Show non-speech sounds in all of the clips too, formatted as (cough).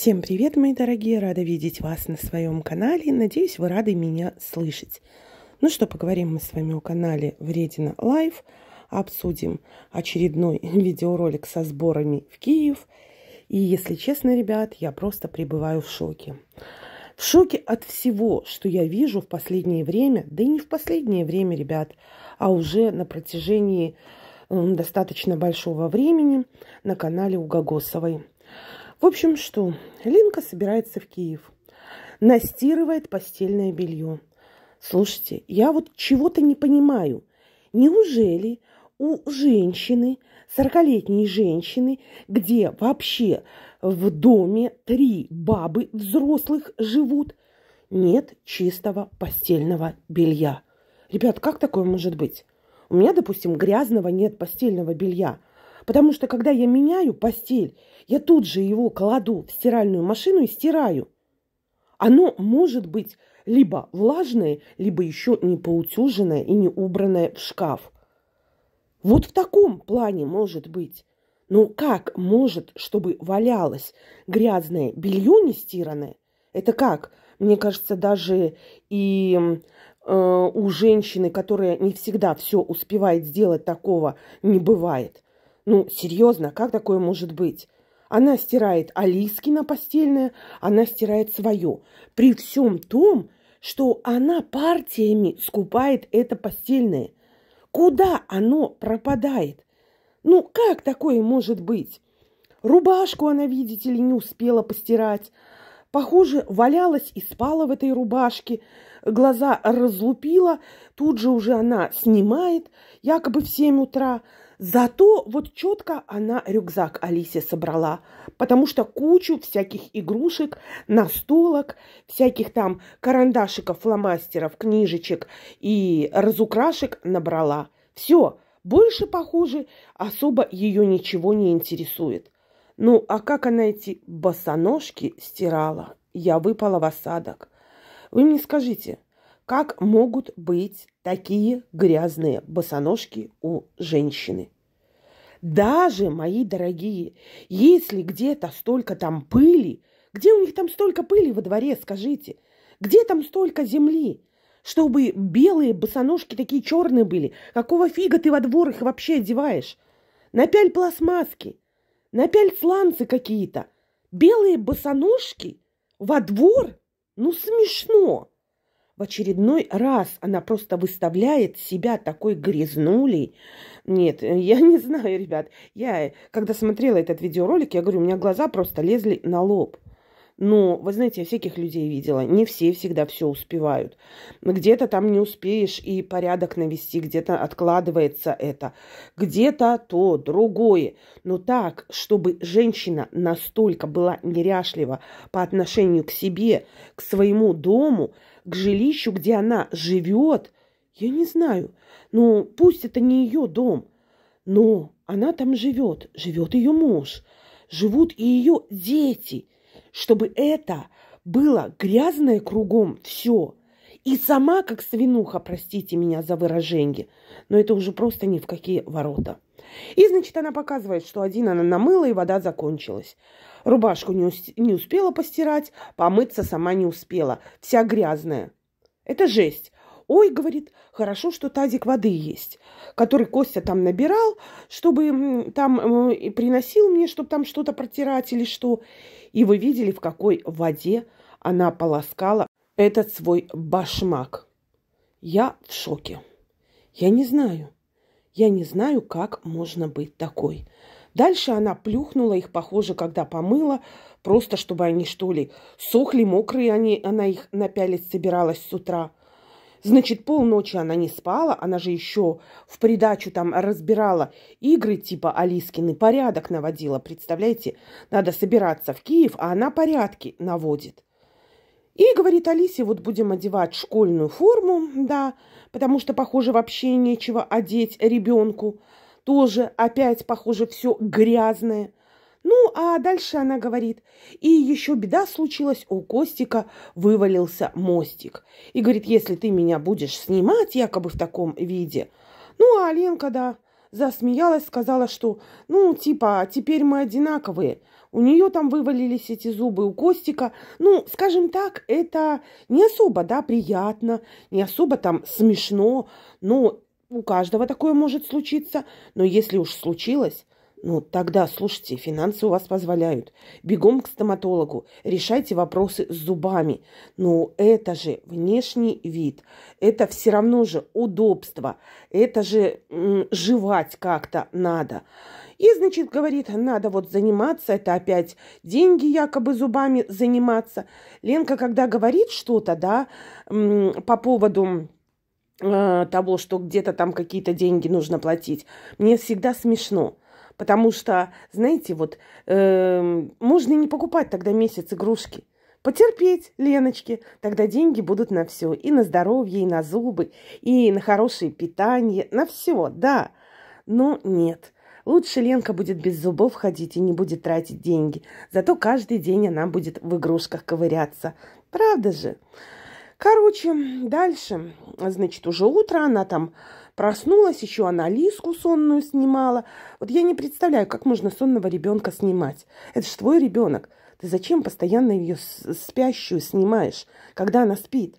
Всем привет, мои дорогие! Рада видеть вас на своем канале. Надеюсь, вы рады меня слышать. Ну что, поговорим мы с вами о канале Вредина Лайф. Обсудим очередной (laughs) видеоролик со сборами в Киев. И, если честно, ребят, я просто пребываю в шоке. В шоке от всего, что я вижу в последнее время, да и не в последнее время, ребят, а уже на протяжении достаточно большого времени на канале Угогосовой. В общем, что? Линка собирается в Киев. Настирывает постельное белье. Слушайте, я вот чего-то не понимаю. Неужели у женщины, 40-летней женщины, где вообще в доме три бабы взрослых живут, нет чистого постельного белья? Ребят, как такое может быть? У меня, допустим, грязного нет постельного белья – Потому что, когда я меняю постель, я тут же его кладу в стиральную машину и стираю. Оно может быть либо влажное, либо еще не поутюженное и не убранное в шкаф. Вот в таком плане может быть. Но как может, чтобы валялось грязное белье нестиранное? Это как? Мне кажется, даже и э, у женщины, которая не всегда все успевает сделать, такого не бывает. Ну, серьезно, как такое может быть? Она стирает Алиски на постельное, она стирает свое. При всем том, что она партиями скупает это постельное. Куда оно пропадает? Ну, как такое может быть? Рубашку она, видите ли, не успела постирать. Похоже, валялась и спала в этой рубашке. Глаза разлупила, тут же уже она снимает, якобы в 7 утра. Зато вот четко она рюкзак Алисе собрала, потому что кучу всяких игрушек, настолок, всяких там карандашиков, фломастеров, книжечек и разукрашек набрала. Все, больше, похоже, особо ее ничего не интересует. Ну, а как она эти босоножки стирала? Я выпала в осадок. Вы мне скажите, как могут быть такие грязные босоножки у женщины? Даже, мои дорогие, если где-то столько там пыли, где у них там столько пыли во дворе, скажите? Где там столько земли? Чтобы белые босоножки такие черные были. Какого фига ты во двор их вообще одеваешь? Напяль пластмасски, напяль сланцы какие-то. Белые босоножки во двор? Ну смешно! в очередной раз она просто выставляет себя такой грязнулей. Нет, э, я (laughs) не знаю, ребят. Я, э, когда смотрела этот видеоролик, я говорю, у меня глаза просто лезли на лоб. Но, ну, вы знаете, я всяких людей видела. Не все всегда все успевают. Где-то там не успеешь и порядок навести, где-то откладывается это. Где-то то, другое. Но так, чтобы женщина настолько была неряшлива по отношению к себе, к своему дому, к жилищу, где она живет, я не знаю. Ну, пусть это не ее дом, но она там живет, живет ее муж, живут и ее дети – чтобы это было грязное кругом все. И сама как свинуха, простите меня за выражение, но это уже просто ни в какие ворота. И, значит, она показывает, что один она намыла, и вода закончилась. Рубашку не, ус- не успела постирать, помыться сама не успела. Вся грязная. Это жесть. Ой, говорит, хорошо, что тазик воды есть, который Костя там набирал, чтобы там приносил мне, чтобы там что-то протирать или что. И вы видели, в какой воде она полоскала этот свой башмак. Я в шоке. Я не знаю. Я не знаю, как можно быть такой. Дальше она плюхнула их, похоже, когда помыла, просто чтобы они, что ли, сохли, мокрые они, она их напялить собиралась с утра. Значит, полночи она не спала, она же еще в придачу там разбирала игры типа Алискины, порядок наводила, представляете? Надо собираться в Киев, а она порядки наводит. И говорит Алисе, вот будем одевать школьную форму, да, потому что, похоже, вообще нечего одеть ребенку. Тоже опять, похоже, все грязное. Ну, а дальше она говорит, и еще беда случилась, у Костика вывалился мостик. И говорит, если ты меня будешь снимать якобы в таком виде. Ну, а Ленка, да, засмеялась, сказала, что, ну, типа, теперь мы одинаковые. У нее там вывалились эти зубы у Костика. Ну, скажем так, это не особо, да, приятно, не особо там смешно, но ну, у каждого такое может случиться. Но если уж случилось, ну, тогда, слушайте, финансы у вас позволяют. Бегом к стоматологу, решайте вопросы с зубами. Ну это же внешний вид, это все равно же удобство, это же жевать как-то надо. И, значит, говорит, надо вот заниматься, это опять деньги якобы зубами заниматься. Ленка, когда говорит что-то, да, по поводу э, того, что где-то там какие-то деньги нужно платить, мне всегда смешно. Потому что, знаете, вот э, можно и не покупать тогда месяц игрушки. Потерпеть, Леночки, тогда деньги будут на все. И на здоровье, и на зубы, и на хорошее питание, на все, да. Но нет. Лучше Ленка будет без зубов ходить и не будет тратить деньги. Зато каждый день она будет в игрушках ковыряться. Правда же? Короче, дальше, значит, уже утро она там Проснулась, еще она лиску сонную снимала. Вот я не представляю, как можно сонного ребенка снимать. Это же твой ребенок. Ты зачем постоянно ее спящую снимаешь, когда она спит?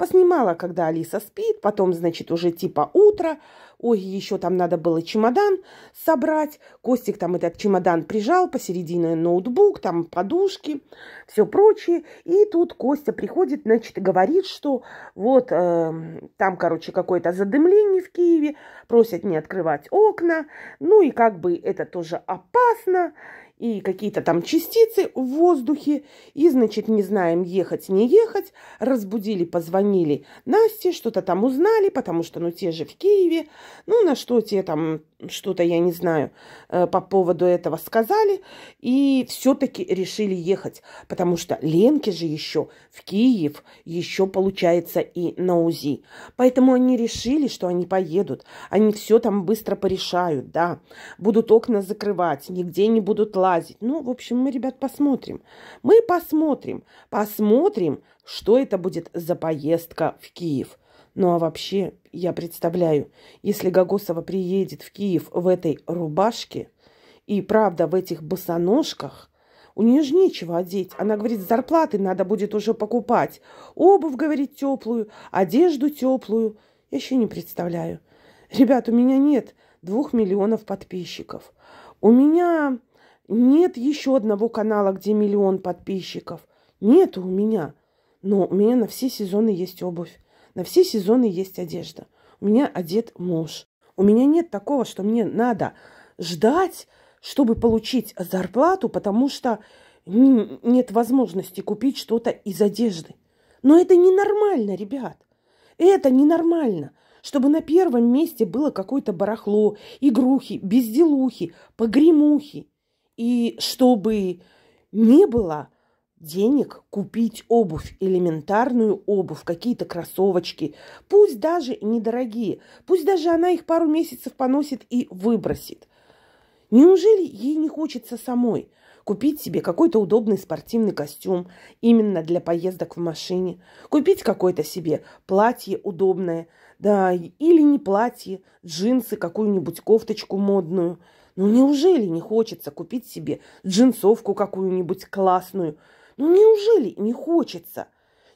Поснимала, когда Алиса спит, потом, значит, уже типа утро. Ой, еще там надо было чемодан собрать. Костик там этот чемодан прижал, посередине ноутбук, там подушки, все прочее. И тут Костя приходит, значит, и говорит, что вот э, там, короче, какое-то задымление в Киеве, просят не открывать окна. Ну и как бы это тоже опасно и какие-то там частицы в воздухе, и, значит, не знаем, ехать, не ехать, разбудили, позвонили Насте, что-то там узнали, потому что, ну, те же в Киеве, ну, на что те там что-то, я не знаю, э, по поводу этого сказали. И все-таки решили ехать, потому что Ленке же еще в Киев, еще получается и на УЗИ. Поэтому они решили, что они поедут. Они все там быстро порешают, да. Будут окна закрывать, нигде не будут лазить. Ну, в общем, мы, ребят, посмотрим. Мы посмотрим, посмотрим, что это будет за поездка в Киев. Ну а вообще, я представляю, если Гагосова приедет в Киев в этой рубашке и, правда, в этих босоножках, у нее же нечего одеть. Она говорит, зарплаты надо будет уже покупать. Обувь, говорит, теплую, одежду теплую. Я еще не представляю. Ребят, у меня нет двух миллионов подписчиков. У меня нет еще одного канала, где миллион подписчиков. Нет у меня. Но у меня на все сезоны есть обувь. На все сезоны есть одежда. У меня одет муж. У меня нет такого, что мне надо ждать, чтобы получить зарплату, потому что нет возможности купить что-то из одежды. Но это ненормально, ребят. Это ненормально. Чтобы на первом месте было какое-то барахло, игрухи, безделухи, погремухи. И чтобы не было денег купить обувь, элементарную обувь, какие-то кроссовочки, пусть даже недорогие, пусть даже она их пару месяцев поносит и выбросит. Неужели ей не хочется самой купить себе какой-то удобный спортивный костюм именно для поездок в машине, купить какое-то себе платье удобное, да, или не платье, джинсы, какую-нибудь кофточку модную. Ну неужели не хочется купить себе джинсовку какую-нибудь классную – ну неужели не хочется?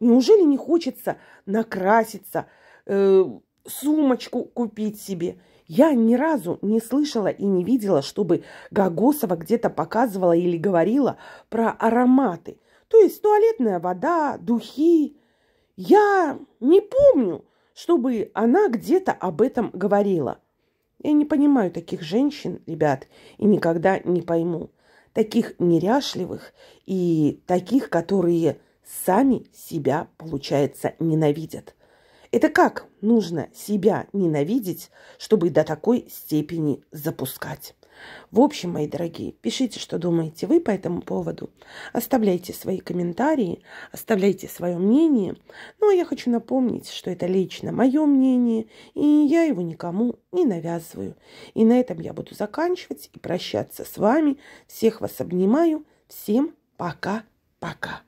Неужели не хочется накраситься, э, сумочку купить себе? Я ни разу не слышала и не видела, чтобы Гагосова где-то показывала или говорила про ароматы. То есть туалетная вода, духи. Я не помню, чтобы она где-то об этом говорила. Я не понимаю таких женщин, ребят, и никогда не пойму таких неряшливых и таких, которые сами себя, получается, ненавидят. Это как нужно себя ненавидеть, чтобы до такой степени запускать? В общем, мои дорогие, пишите, что думаете вы по этому поводу. Оставляйте свои комментарии, оставляйте свое мнение. Ну, а я хочу напомнить, что это лично мое мнение, и я его никому не навязываю. И на этом я буду заканчивать и прощаться с вами. Всех вас обнимаю. Всем пока-пока.